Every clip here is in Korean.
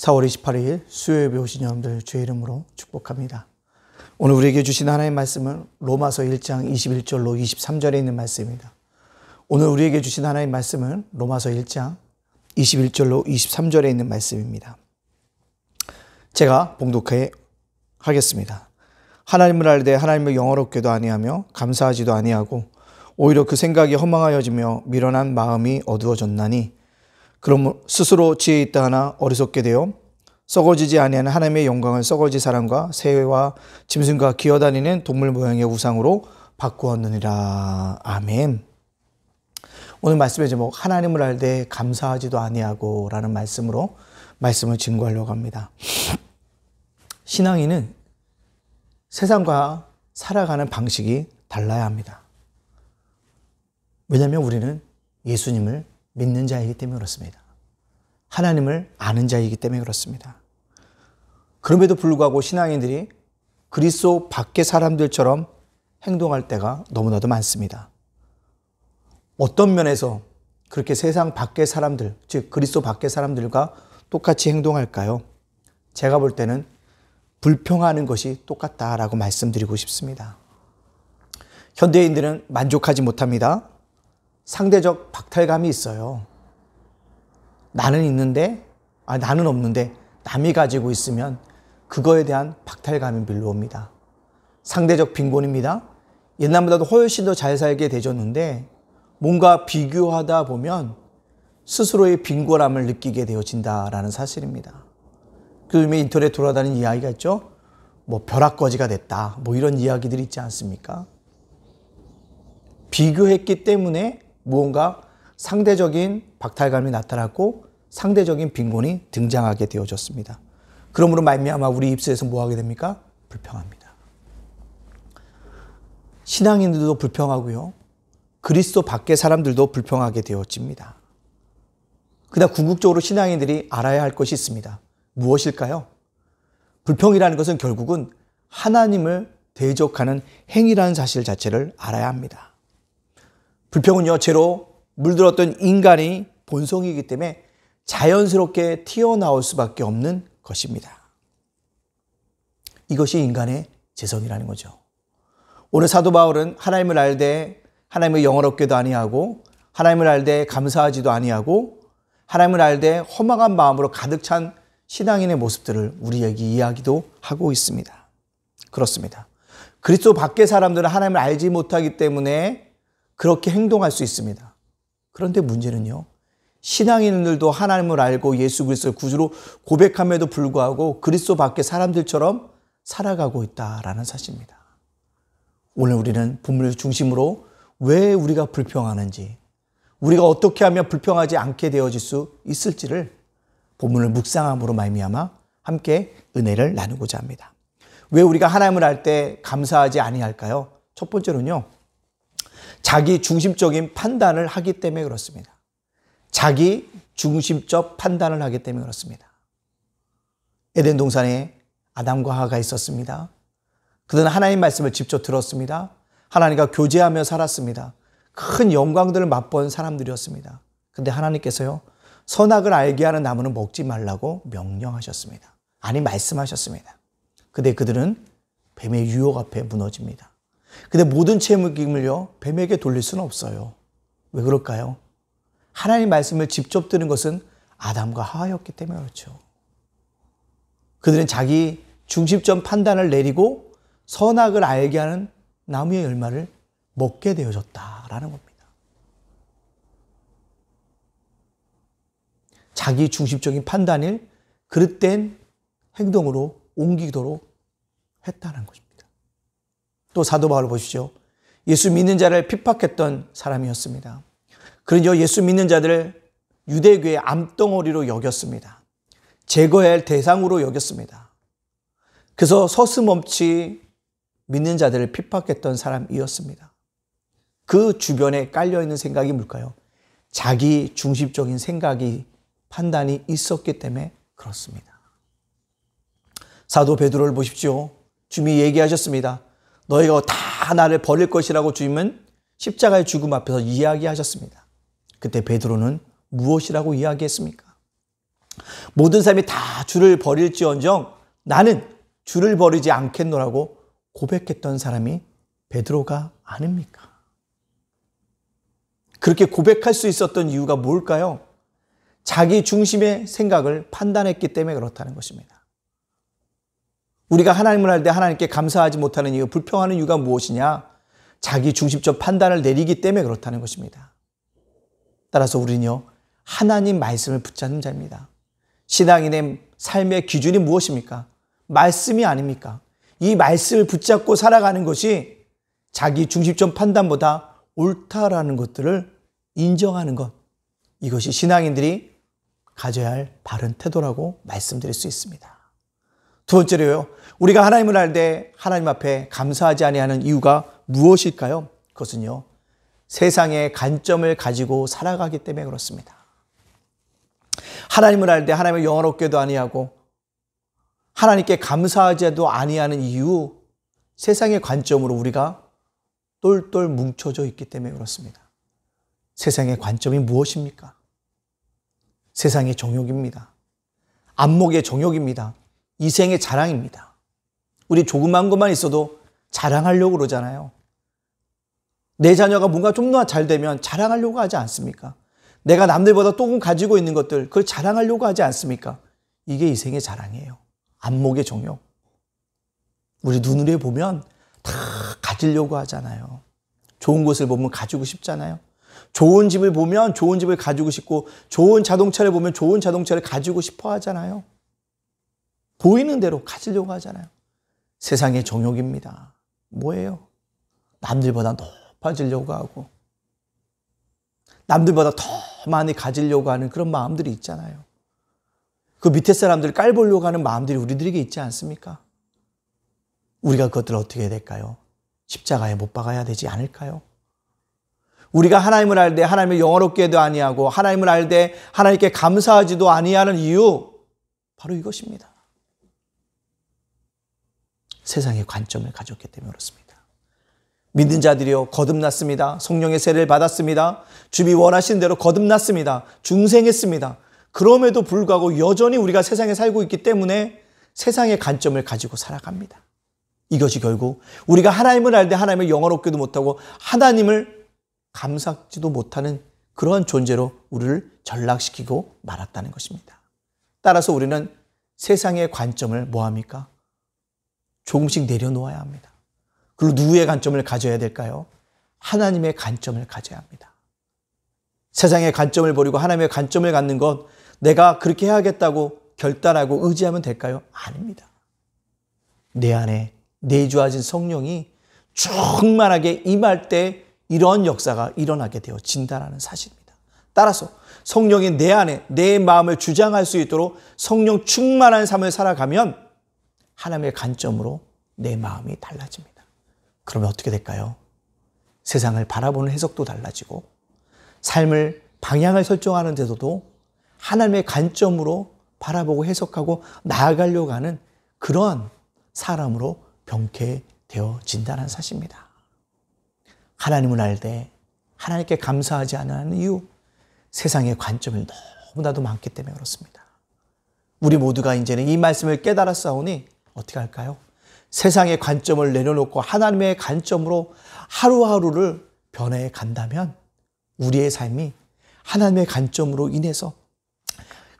4월 28일 수요일에 오신 여러분들 주의 이름으로 축복합니다. 오늘 우리에게 주신 하나님의 말씀은 로마서 1장 21절로 23절에 있는 말씀입니다. 오늘 우리에게 주신 하나님의 말씀은 로마서 1장 21절로 23절에 있는 말씀입니다. 제가 봉독해 하겠습니다. 하나님을 알되 하나님을 영어롭게도 아니하며 감사하지도 아니하고 오히려 그 생각이 허망하여지며 미련한 마음이 어두워졌나니 그럼 스스로 지혜 있다 하나 어리석게 되어 썩어지지 아니하는 하나님의 영광을 썩어지 사람과 새와 짐승과 기어다니는 동물 모양의 우상으로 바꾸었느니라. 아멘. 오늘 말씀의 제목 하나님을 알때 감사하지도 아니하고라는 말씀으로 말씀을 증거하려고 합니다. 신앙인은 세상과 살아가는 방식이 달라야 합니다. 왜냐하면 우리는 예수님을 믿는 자이기 때문에 그렇습니다. 하나님을 아는 자이기 때문에 그렇습니다. 그럼에도 불구하고 신앙인들이 그리스도 밖의 사람들처럼 행동할 때가 너무나도 많습니다. 어떤 면에서 그렇게 세상 밖의 사람들, 즉 그리스도 밖의 사람들과 똑같이 행동할까요? 제가 볼 때는 불평하는 것이 똑같다라고 말씀드리고 싶습니다. 현대인들은 만족하지 못합니다. 상대적 박탈감이 있어요. 나는 있는데, 아, 나는 없는데, 남이 가지고 있으면 그거에 대한 박탈감이 밀려옵니다. 상대적 빈곤입니다. 옛날보다도 훨씬 더 잘 살게 되졌는데 뭔가 비교하다 보면 스스로의 빈곤함을 느끼게 되어진다라는 사실입니다. 그즘에 인터넷 돌아다니는 이야기가 있죠. 뭐 벼락거지가 됐다. 뭐 이런 이야기들이 있지 않습니까? 비교했기 때문에 무언가 상대적인 박탈감이 나타났고 상대적인 빈곤이 등장하게 되어졌습니다. 그러므로 말미암아 우리 입술에서 뭐 하게 됩니까? 불평합니다. 신앙인들도 불평하고요. 그리스도 밖의 사람들도 불평하게 되어집니다. 그다 궁극적으로 신앙인들이 알아야 할 것이 있습니다. 무엇일까요? 불평이라는 것은 결국은 하나님을 대적하는 행위라는 사실 자체를 알아야 합니다. 불평은 여체로 물들었던 인간이 본성이기 때문에 자연스럽게 튀어나올 수밖에 없는 것입니다. 이것이 인간의 재성이라는 거죠. 오늘 사도 바울은 하나님을 알되 하나님을 영어롭게도 아니하고 하나님을 알되 감사하지도 아니하고 하나님을 알되 허망한 마음으로 가득 찬 신앙인의 모습들을 우리에게 이야기도 하고 있습니다. 그렇습니다. 그리스도 밖의 사람들은 하나님을 알지 못하기 때문에 그렇게 행동할 수 있습니다. 그런데 문제는요. 신앙인들도 하나님을 알고 예수 그리스도를 구주로 고백함에도 불구하고 그리스도 밖의 사람들처럼 살아가고 있다라는 사실입니다. 오늘 우리는 본문을 중심으로 왜 우리가 불평하는지, 우리가 어떻게 하면 불평하지 않게 되어질 수 있을지를 본문을 묵상함으로 말미암아 함께 은혜를 나누고자 합니다. 왜 우리가 하나님을 알 때 감사하지 아니할까요? 첫 번째로는요. 자기 중심적인 판단을 하기 때문에 그렇습니다. 자기 중심적 판단을 하기 때문에 그렇습니다. 에덴 동산에 아담과 하가 있었습니다. 그들은 하나님 말씀을 직접 들었습니다. 하나님과 교제하며 살았습니다. 큰 영광들을 맛본 사람들이었습니다. 근데 하나님께서요, 선악을 알게 하는 나무는 먹지 말라고 명령하셨습니다. 아니, 말씀하셨습니다. 근데 그들은 뱀의 유혹 앞에 무너집니다. 근데 모든 책임을요, 뱀에게 돌릴 수는 없어요. 왜 그럴까요? 하나님 말씀을 직접 들은 것은 아담과 하와였기 때문에 그렇죠. 그들은 자기 중심점 판단을 내리고 선악을 알게 하는 나무의 열매를 먹게 되어졌다라는 겁니다. 자기 중심적인 판단을 그릇된 행동으로 옮기도록 했다는 것입니다. 또 사도 바울 을 보십시오. 예수 믿는 자를 핍박했던 사람이었습니다. 그런저 그러니까 예수 믿는 자들을 유대교의 암덩어리로 여겼습니다. 제거할 대상으로 여겼습니다. 그래서 서슴없이 믿는 자들을 핍박했던 사람이었습니다. 그 주변에 깔려있는 생각이 뭘까요? 자기 중심적인 생각이 판단이 있었기 때문에 그렇습니다. 사도 베드로를 보십시오. 주님 얘기하셨습니다. 너희가 다 나를 버릴 것이라고 주님은 십자가의 죽음 앞에서 이야기하셨습니다. 그때 베드로는 무엇이라고 이야기했습니까? 모든 사람이 다 주를 버릴지언정 나는 주를 버리지 않겠노라고 고백했던 사람이 베드로가 아닙니까? 그렇게 고백할 수 있었던 이유가 뭘까요? 자기 중심의 생각을 판단했기 때문에 그렇다는 것입니다. 우리가 하나님을 할 때 하나님께 감사하지 못하는 이유, 불평하는 이유가 무엇이냐? 자기 중심적 판단을 내리기 때문에 그렇다는 것입니다. 따라서 우리는요, 하나님 말씀을 붙잡는 자입니다. 신앙인의 삶의 기준이 무엇입니까? 말씀이 아닙니까? 이 말씀을 붙잡고 살아가는 것이 자기 중심적 판단보다 옳다라는 것들을 인정하는 것. 이것이 신앙인들이 가져야 할 바른 태도라고 말씀드릴 수 있습니다. 두 번째로요. 우리가 하나님을 알 때 하나님 앞에 감사하지 아니하는 이유가 무엇일까요? 그것은요. 세상의 관점을 가지고 살아가기 때문에 그렇습니다. 하나님을 알 때 하나님을 영화롭게도 아니하고 하나님께 감사하지도 아니하는 이유 세상의 관점으로 우리가 똘똘 뭉쳐져 있기 때문에 그렇습니다. 세상의 관점이 무엇입니까? 세상의 종욕입니다 안목의 종욕입니다 이 생의 자랑입니다. 우리 조그만 것만 있어도 자랑하려고 그러잖아요. 내 자녀가 뭔가 좀 더 잘 되면 자랑하려고 하지 않습니까? 내가 남들보다 조금 가지고 있는 것들 그걸 자랑하려고 하지 않습니까? 이게 이 생의 자랑이에요. 안목의 정욕. 우리 눈으로 보면 다 가지려고 하잖아요. 좋은 것을 보면 가지고 싶잖아요. 좋은 집을 보면 좋은 집을 가지고 싶고 좋은 자동차를 보면 좋은 자동차를 가지고 싶어 하잖아요. 보이는 대로 가지려고 하잖아요. 세상의 종욕입니다 뭐예요? 남들보다 높아지려고 하고 남들보다 더 많이 가지려고 하는 그런 마음들이 있잖아요. 그 밑에 사람들 깔보려고 하는 마음들이 우리들에게 있지 않습니까? 우리가 그것들을 어떻게 해야 될까요? 십자가에 못 박아야 되지 않을까요? 우리가 하나님을 알때 하나님을 영어롭게도 아니하고 하나님을 알때 하나님께 감사하지도 아니하는 이유 바로 이것입니다. 세상의 관점을 가졌기 때문에 그렇습니다. 믿는 자들이요 거듭났습니다. 성령의 세례를 받았습니다. 주비 원하신 대로 거듭났습니다. 중생했습니다. 그럼에도 불구하고 여전히 우리가 세상에 살고 있기 때문에 세상의 관점을 가지고 살아갑니다. 이것이 결국 우리가 하나님을 알 때 하나님을 영어롭게도 못하고 하나님을 감사지도 못하는 그러한 존재로 우리를 전락시키고 말았다는 것입니다. 따라서 우리는 세상의 관점을 뭐합니까? 조금씩 내려놓아야 합니다. 그리고 누구의 관점을 가져야 될까요? 하나님의 관점을 가져야 합니다. 세상의 관점을 버리고 하나님의 관점을 갖는 건 내가 그렇게 해야겠다고 결단하고 의지하면 될까요? 아닙니다. 내 안에 내주어진 성령이 충만하게 임할 때 이런 역사가 일어나게 되어진다라는 사실입니다. 따라서 성령이 내 안에 내 마음을 주장할 수 있도록 성령 충만한 삶을 살아가면 하나님의 관점으로 내 마음이 달라집니다. 그러면 어떻게 될까요? 세상을 바라보는 해석도 달라지고 삶을 방향을 설정하는 데서도 하나님의 관점으로 바라보고 해석하고 나아가려고 하는 그러한 사람으로 병케되어진다는 사실입니다. 하나님을 알되 하나님께 감사하지 않는 이유 세상의 관점이 너무나도 많기 때문에 그렇습니다. 우리 모두가 이제는 이 말씀을 깨달았사오니 어떻게 할까요? 세상의 관점을 내려놓고 하나님의 관점으로 하루하루를 변해 간다면 우리의 삶이 하나님의 관점으로 인해서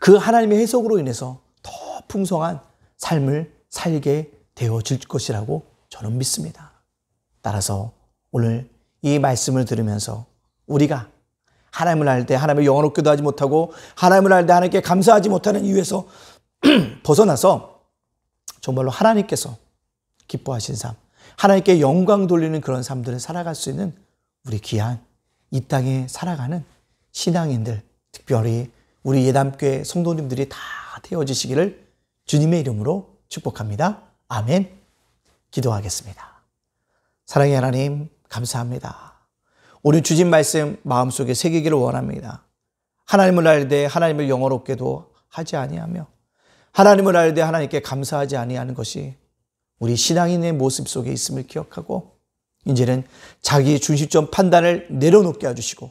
그 하나님의 해석으로 인해서 더 풍성한 삶을 살게 되어질 것이라고 저는 믿습니다. 따라서 오늘 이 말씀을 들으면서 우리가 하나님을 알 때 하나님의 영원롭게도 하지 못하고 하나님을 알 때 하나님께 감사하지 못하는 이유에서 벗어나서 정말로 하나님께서 기뻐하신 삶, 하나님께 영광 돌리는 그런 삶들을 살아갈 수 있는 우리 귀한 이 땅에 살아가는 신앙인들, 특별히 우리 예담교회 성도님들이 다태워지시기를 주님의 이름으로 축복합니다. 아멘. 기도하겠습니다. 사랑의 하나님, 감사합니다. 오늘 주진 말씀 마음속에 새기기를 원합니다. 하나님을 알되 하나님을 영어롭게도 하지 아니하며 하나님을 알되 하나님께 감사하지 아니하는 것이 우리 신앙인의 모습 속에 있음을 기억하고 이제는 자기 중심점 판단을 내려놓게 해주시고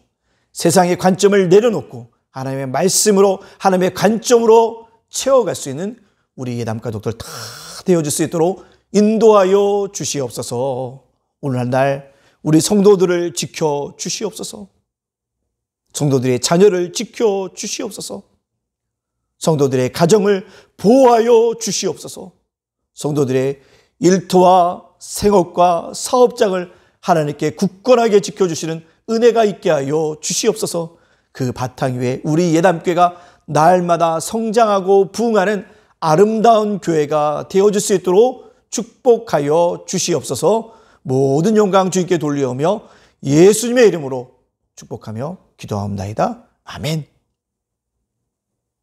세상의 관점을 내려놓고 하나님의 말씀으로 하나님의 관점으로 채워갈 수 있는 우리 예담과 독들 다 되어줄 수 있도록 인도하여 주시옵소서 오늘날 우리 성도들을 지켜 주시옵소서 성도들의 자녀를 지켜 주시옵소서 성도들의 가정을 보호하여 주시옵소서. 성도들의 일터와 생업과 사업장을 하나님께 굳건하게 지켜주시는 은혜가 있게 하여 주시옵소서. 그 바탕 위에 우리 예담교회가 날마다 성장하고 부흥하는 아름다운 교회가 되어질 수 있도록 축복하여 주시옵소서. 모든 영광 주님께 돌리오며 예수님의 이름으로 축복하며 기도하옵다 아멘.